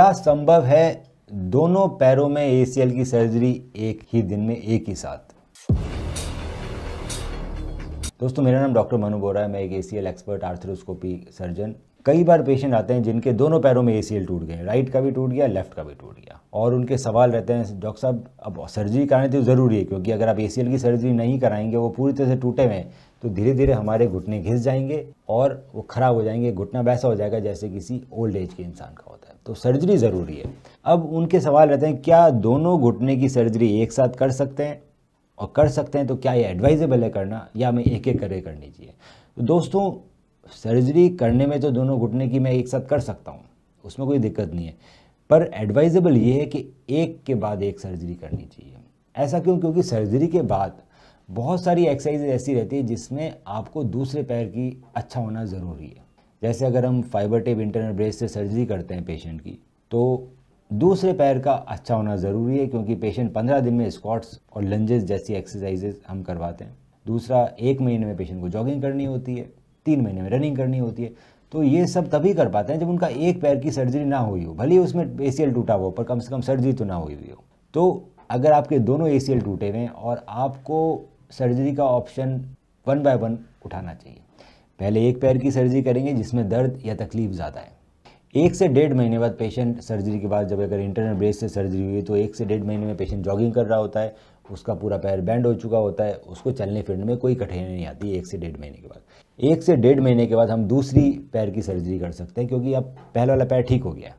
क्या संभव है दोनों पैरों में एसीएल की सर्जरी एक ही दिन में एक ही साथ दोस्तों मेरा नाम डॉक्टर मनु बोरा है मैं एक एसीएल एक्सपर्ट आर्थरोस्कोपी सर्जन कई बार पेशेंट आते हैं जिनके दोनों पैरों में ए टूट गए राइट का भी टूट गया लेफ्ट का भी टूट गया और उनके सवाल रहते हैं डॉक्टर साहब अब सर्जरी कराने तो ज़रूरी है क्योंकि अगर आप ए की सर्जरी नहीं कराएंगे वो पूरी तरह से टूटे हुए हैं तो धीरे धीरे हमारे घुटने घिस जाएंगे और वो ख़राब हो जाएंगे घुटना वैसा हो जाएगा जैसे किसी ओल्ड एज के इंसान का होता है तो सर्जरी ज़रूरी है अब उनके सवाल रहते हैं क्या दोनों घुटने की सर्जरी एक साथ कर सकते हैं और कर सकते हैं तो क्या ये एडवाइजेबल है करना या हमें एक एक करके करनी चाहिए तो दोस्तों सर्जरी करने में तो दोनों घुटने की मैं एक साथ कर सकता हूँ उसमें कोई दिक्कत नहीं है पर एडवाइजेबल ये है कि एक के बाद एक सर्जरी करनी चाहिए ऐसा क्यों क्योंकि सर्जरी के बाद बहुत सारी एक्सरसाइज ऐसी रहती है जिसमें आपको दूसरे पैर की अच्छा होना ज़रूरी है जैसे अगर हम फाइबर टेप इंटरनल ब्रेस से सर्जरी करते हैं पेशेंट की तो दूसरे पैर का अच्छा होना ज़रूरी है क्योंकि पेशेंट पंद्रह दिन में स्क्वाट्स और लंजेस जैसी एक्सरसाइजेज हम करवाते हैं दूसरा एक महीने में पेशेंट को जॉगिंग करनी होती है तीन महीने में रनिंग करनी होती है तो ये सब तभी कर पाते हैं जब उनका एक पैर की सर्जरी ना हुई हो भले ही उसमें ए टूटा हो पर कम से कम सर्जरी तो ना हुई हुई हो तो अगर आपके दोनों ए टूटे हुए हैं और आपको सर्जरी का ऑप्शन वन बाय वन उठाना चाहिए पहले एक पैर की सर्जरी करेंगे जिसमें दर्द या तकलीफ ज़्यादा है एक से डेढ़ महीने बाद पेशेंट सर्जरी के बाद जब अगर इंटरनल ब्रेस से सर्जरी हुई तो एक से डेढ़ महीने में पेशेंट जॉगिंग कर रहा होता है उसका पूरा पैर बैंड हो चुका होता है उसको चलने फिरने में कोई कठिनाई नहीं आती एक से डेढ़ महीने के बाद एक से डेढ़ महीने के बाद हम दूसरी पैर की सर्जरी कर सकते हैं क्योंकि अब पहला वाला पैर ठीक हो गया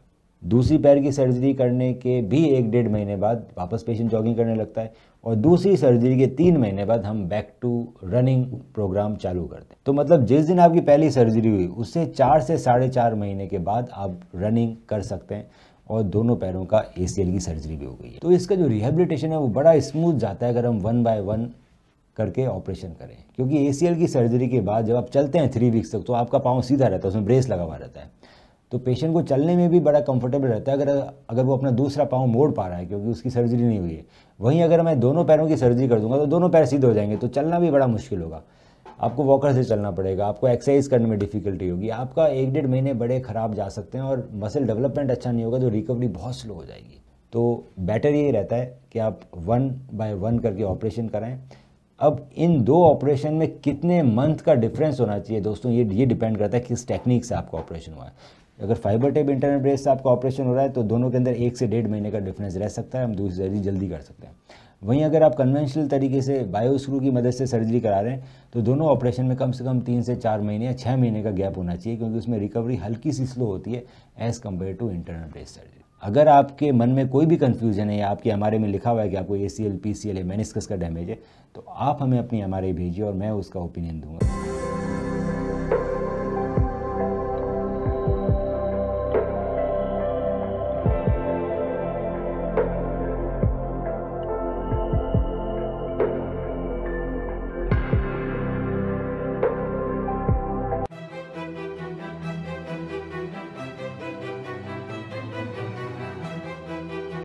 दूसरी पैर की सर्जरी करने के भी एक डेढ़ महीने बाद वापस पेशेंट जॉगिंग करने लगता है और दूसरी सर्जरी के तीन महीने बाद हम बैक टू रनिंग प्रोग्राम चालू करते हैं तो मतलब जिस दिन आपकी पहली सर्जरी हुई उससे चार से साढ़े चार महीने के बाद आप रनिंग कर सकते हैं और दोनों पैरों का ए की सर्जरी भी हो गई है तो इसका जो रिहेबिलिटेशन है वो बड़ा स्मूथ जाता है अगर हम वन बाय वन करके ऑपरेशन करें क्योंकि ए की सर्जरी के बाद जब आप चलते हैं थ्री वीक्स तक तो आपका पाँव सीधा रहता है उसमें ब्रेस लगा हुआ रहता है तो पेशेंट को चलने में भी बड़ा कंफर्टेबल रहता है अगर अगर वो अपना दूसरा पाँव मोड़ पा रहा है क्योंकि उसकी सर्जरी नहीं हुई है वहीं अगर मैं दोनों पैरों की सर्जरी कर दूंगा तो दोनों पैर सीधे हो जाएंगे तो चलना भी बड़ा मुश्किल होगा आपको वॉकर से चलना पड़ेगा आपको एक्सरसाइज करने में डिफिकल्टी होगी आपका एक डेढ़ महीने बड़े ख़राब जा सकते हैं और मसल डेवलपमेंट अच्छा नहीं होगा तो रिकवरी बहुत स्लो हो जाएगी तो बेटर ये रहता है कि आप वन बाय वन करके ऑपरेशन कराएं अब इन दो ऑपरेशन में कितने मंथ का डिफरेंस होना चाहिए दोस्तों ये ये डिपेंड करता है किस टेक्निक से आपका ऑपरेशन हुआ है अगर फाइबर टेप इंटरनेट ब्रेस से आपका ऑपरेशन हो रहा है तो दोनों के अंदर एक से डेढ़ महीने का डिफरेंस रह सकता है हम दूसरी जल्दी कर सकते हैं वहीं अगर आप कन्वेंशनल तरीके से बायोस्क्रू की मदद से सर्जरी करा रहे हैं तो दोनों ऑपरेशन में कम से कम तीन से चार महीने या छः महीने का गैप होना चाहिए क्योंकि उसमें रिकवरी हल्की सी स्लो होती है as compared to internal brace surgery अगर आपके मन में कोई भी कन्फ्यूजन है या आपके हमारे में लिखा हुआ है कि आपको A C L P C L है मैनिस्कस का डैमेज है तो आप हमें अपनी हमारे भेजिए और मैं उसका ओपिनियन दूंगा